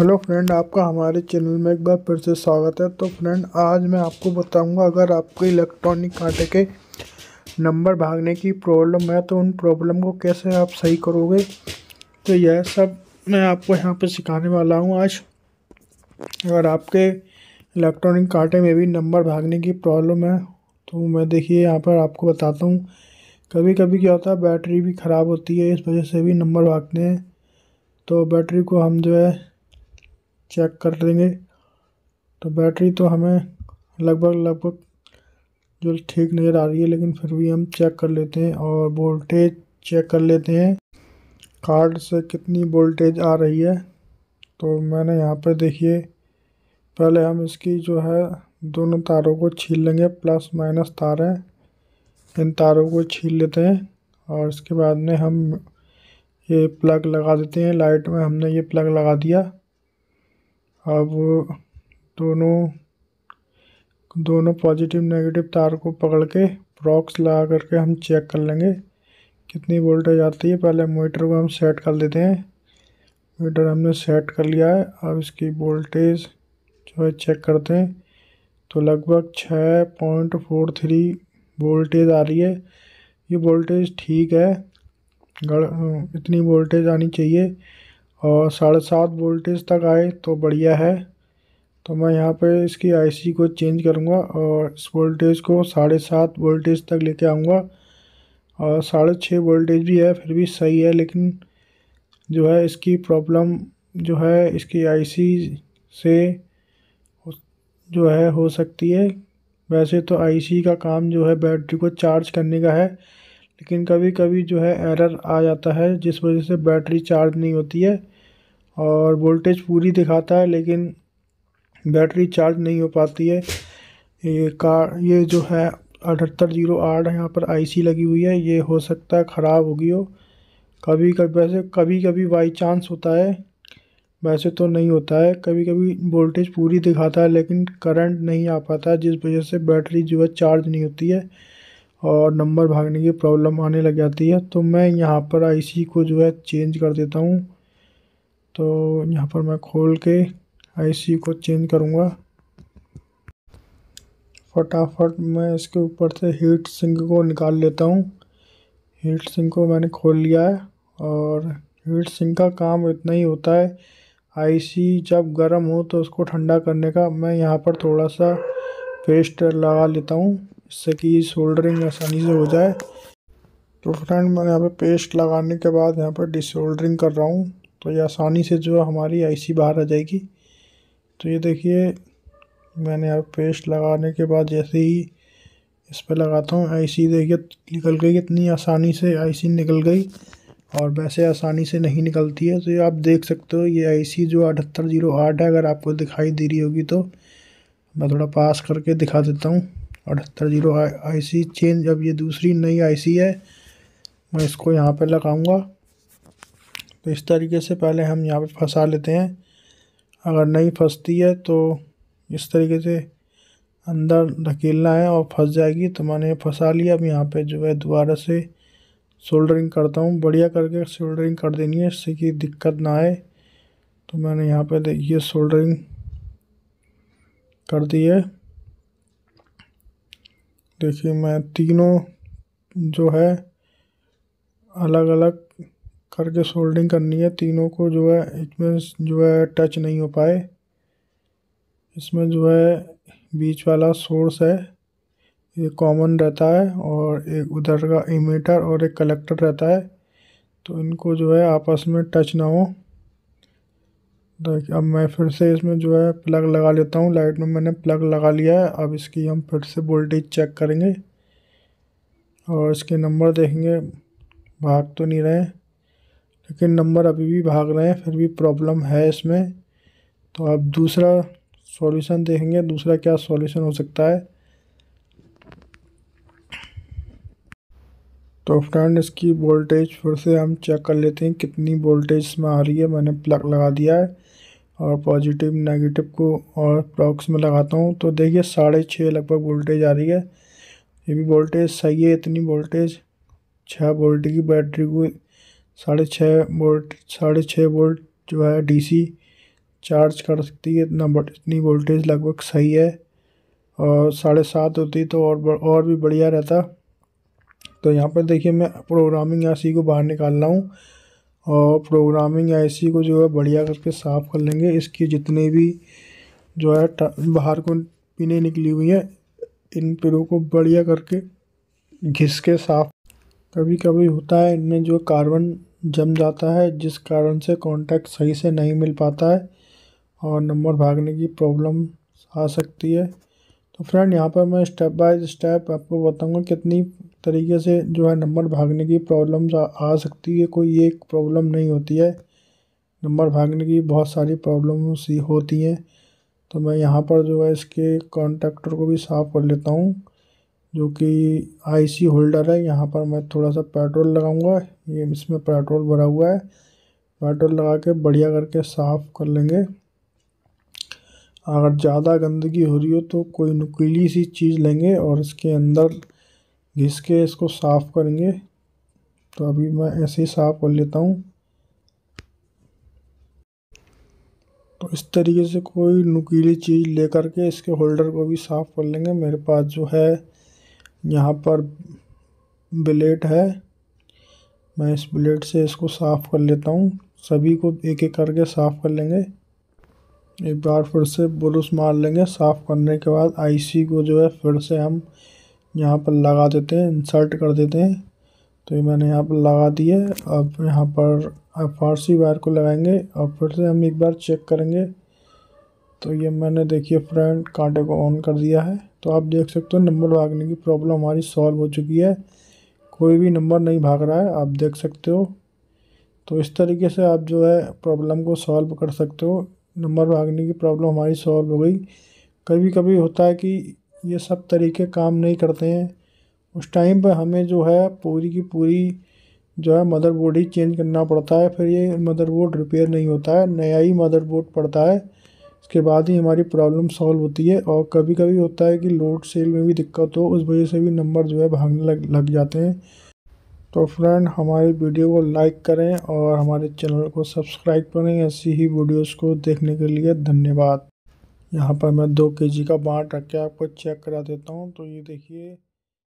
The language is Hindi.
हेलो फ्रेंड आपका हमारे चैनल में एक बार फिर से स्वागत है तो फ्रेंड आज मैं आपको बताऊंगा अगर आपके इलेक्ट्रॉनिक कांटे के नंबर भागने की प्रॉब्लम है तो उन प्रॉब्लम को कैसे आप सही करोगे तो यह सब मैं आपको यहाँ पर सिखाने वाला हूँ आज अगर आपके इलेक्ट्रॉनिक कांटे में भी नंबर भागने की प्रॉब्लम है तो मैं देखिए यहाँ पर आपको बताता हूँ कभी कभी क्या होता है बैटरी भी ख़राब होती है इस वजह से भी नंबर भागते हैं तो बैटरी को हम जो है चेक कर लेंगे तो बैटरी तो हमें लगभग लगभग जो ठीक नज़र आ रही है लेकिन फिर भी हम चेक कर लेते हैं और वोल्टेज चेक कर लेते हैं कार्ड से कितनी वोल्टेज आ रही है तो मैंने यहाँ पर देखिए पहले हम इसकी जो है दोनों तारों को छील लेंगे प्लस माइनस तार हैं इन तारों को छील लेते हैं और इसके बाद में हम ये प्लग लगा देते हैं लाइट में हमने ये प्लग लगा दिया अब दोनों दोनों पॉजिटिव नेगेटिव तार को पकड़ के प्रॉक्स लगा करके हम चेक कर लेंगे कितनी वोल्टेज आती है पहले मीटर को हम सेट कर देते हैं मीटर हमने सेट कर लिया है अब इसकी वोल्टेज जो है चेक करते हैं तो लगभग छः पॉइंट फोर थ्री वोल्टेज आ रही है ये वोल्टेज ठीक है इतनी वोल्टेज आनी चाहिए और साढ़े सात वोल्टेज तक आए तो बढ़िया है तो मैं यहाँ पे इसकी आईसी को चेंज करूँगा और इस वोल्टेज को साढ़े सात वोल्टेज तक लेके आऊँगा और साढ़े छः वोल्टेज भी है फिर भी सही है लेकिन जो है इसकी प्रॉब्लम जो है इसकी आईसी से जो है हो सकती है वैसे तो आईसी का काम जो है बैटरी को चार्ज करने का है लेकिन कभी कभी जो है एरर आ जाता है जिस वजह से बैटरी चार्ज नहीं होती है और वोल्टेज पूरी दिखाता है लेकिन बैटरी चार्ज नहीं हो पाती है ये कार ये जो है अठहत्तर जीरो आठ यहाँ पर आईसी लगी हुई है ये हो सकता है ख़राब होगी हो कभी कभी वैसे कभी कभी बाई चांस होता है वैसे तो नहीं होता है कभी कभी वोल्टेज पूरी दिखाता है लेकिन करंट नहीं आ पाता जिस वजह से बैटरी जो है चार्ज नहीं होती है और नंबर भागने की प्रॉब्लम आने लग जाती है तो मैं यहाँ पर आईसी को जो है चेंज कर देता हूँ तो यहाँ पर मैं खोल के आईसी को चेंज करूँगा फटाफट मैं इसके ऊपर से हीट सिंक को निकाल लेता हूँ हीट सिंक को मैंने खोल लिया है और हीट सिंक का काम इतना ही होता है आईसी जब गर्म हो तो उसको ठंडा करने का मैं यहाँ पर थोड़ा सा पेस्ट लगा लेता हूँ जिससे कि सोल्डरिंग आसानी से हो जाए तो फ्रेंड मैंने यहाँ पे पेस्ट लगाने के बाद यहाँ पर डिसोल्डरिंग कर रहा हूँ तो ये आसानी से जो हमारी आईसी बाहर आ जाएगी तो ये देखिए मैंने यहाँ पेस्ट लगाने के बाद जैसे ही इस पर लगाता हूँ आईसी देखिए निकल गई इतनी आसानी से आईसी निकल गई और वैसे आसानी से नहीं निकलती है तो ये आप देख सकते हो ये आईसी जो अठहत्तर जीरो आठ है अगर आपको दिखाई दे रही होगी तो मैं थोड़ा पास करके दिखा देता हूँ अठहत्तर जीरो आईसी चेंज अब ये दूसरी नई आईसी है मैं इसको यहाँ पर लगाऊंगा तो इस तरीके से पहले हम यहाँ पर फंसा लेते हैं अगर नहीं फंसती है तो इस तरीके से अंदर धकेलना है और फंस जाएगी तो मैंने फंसा लिया अब यहाँ पे जो है दोबारा से सोल्डरिंग करता हूँ बढ़िया करके सोल्डरिंग कर देनी है इससे कि दिक्कत ना आए तो मैंने यहाँ पर देखिए सोल्डरिंग कर दी है देखिए मैं तीनों जो है अलग अलग करके सोल्डिंग करनी है तीनों को जो है इसमें जो है टच नहीं हो पाए इसमें जो है बीच वाला सोर्स है ये कॉमन रहता है और एक उधर का इमीटर और एक कलेक्टर रहता है तो इनको जो है आपस में टच ना हो देखिए अब मैं फिर से इसमें जो है प्लग लगा लेता हूँ लाइट में मैंने प्लग लगा लिया है अब इसकी हम फिर से वोल्टेज चेक करेंगे और इसके नंबर देखेंगे भाग तो नहीं रहे लेकिन नंबर अभी भी भाग रहे हैं फिर भी प्रॉब्लम है इसमें तो अब दूसरा सॉल्यूशन देखेंगे दूसरा क्या सॉल्यूशन हो सकता है तो फ्रेंड इसकी वोल्टेज फिर से हम चेक कर लेते हैं कितनी वोल्टेज इसमें आ रही है मैंने प्लग लगा दिया है और पॉजिटिव नेगेटिव को और प्रॉक्स में लगाता हूँ तो देखिए साढ़े छः लगभग वोल्टेज आ रही है ये भी वोल्टेज सही है इतनी वोल्टेज छः वोल्ट की बैटरी को साढ़े छः वोल्ट साढ़े छः वोल्ट जो है डीसी चार्ज कर सकती है इतना इतनी वोल्टेज लगभग सही है और साढ़े सात होती तो और और भी बढ़िया रहता तो यहाँ पर देखिए मैं प्रोग्रामिंग या सी को बाहर निकाल रहा हूँ और प्रोग्रामिंग या इसी को जो है बढ़िया करके साफ़ कर लेंगे इसकी जितनी भी जो है बाहर को पीने निकली हुई हैं इन पिनों को बढ़िया करके घिस के साफ कभी कभी होता है इनमें जो कार्बन जम जाता है जिस कारण से कांटेक्ट सही से नहीं मिल पाता है और नंबर भागने की प्रॉब्लम आ सकती है तो फ्रेंड यहाँ पर मैं स्टेप बाय स्टेप आपको बताऊँगा कितनी तरीके से जो है नंबर भागने की प्रॉब्लम्स आ, आ सकती है कोई एक प्रॉब्लम नहीं होती है नंबर भागने की बहुत सारी प्रॉब्लम्स होती हैं तो मैं यहाँ पर जो है इसके कॉन्ट्रेक्टर को भी साफ़ कर लेता हूँ जो कि आईसी होल्डर है यहाँ पर मैं थोड़ा सा पेट्रोल लगाऊंगा ये इसमें पेट्रोल भरा हुआ है पेट्रोल लगा के बढ़िया करके साफ़ कर लेंगे अगर ज़्यादा गंदगी हो रही हो तो कोई नुकीली सी चीज़ लेंगे और इसके अंदर घिस के इसको साफ़ करेंगे तो अभी मैं ऐसे ही साफ़ कर लेता हूँ तो इस तरीके से कोई नुकीली चीज़ लेकर के इसके होल्डर को भी साफ़ कर लेंगे मेरे पास जो है यहाँ पर ब्लेड है मैं इस ब्लेड से इसको साफ़ कर लेता हूँ सभी को एक एक करके साफ़ कर लेंगे एक बार फिर से बुरुस मार लेंगे साफ़ करने के बाद आईसी को जो है फिर से हम यहाँ पर लगा देते हैं इंसर्ट कर देते हैं तो ये मैंने यहाँ पर लगा दिए अब यहाँ पर फारसी वायर को लगाएंगे और फिर से हम एक बार चेक करेंगे तो ये मैंने देखिए फ्रंट कांटे को ऑन कर दिया है तो आप देख सकते हो नंबर भागने की प्रॉब्लम हमारी सॉल्व हो चुकी है कोई भी नंबर नहीं भाग रहा है आप देख सकते हो तो इस तरीके से आप जो है प्रॉब्लम को सॉल्व कर सकते हो नंबर भागने की प्रॉब्लम हमारी सॉल्व हो गई कभी कभी होता है कि ये सब तरीके काम नहीं करते हैं उस टाइम पर हमें जो है पूरी की पूरी जो है मदरबोर्ड ही चेंज करना पड़ता है फिर ये मदरबोर्ड रिपेयर नहीं होता है नया ही मदरबोर्ड पड़ता है इसके बाद ही हमारी प्रॉब्लम सॉल्व होती है और कभी कभी होता है कि लोड सेल में भी दिक्कत हो उस वजह से भी नंबर जो है भागने लग लग जाते हैं तो फ्रेंड हमारी वीडियो को लाइक करें और हमारे चैनल को सब्सक्राइब करें ऐसी ही वीडियोज़ को देखने के लिए धन्यवाद यहाँ पर मैं दो के जी का बांट रख के आपको चेक करा देता हूँ तो ये देखिए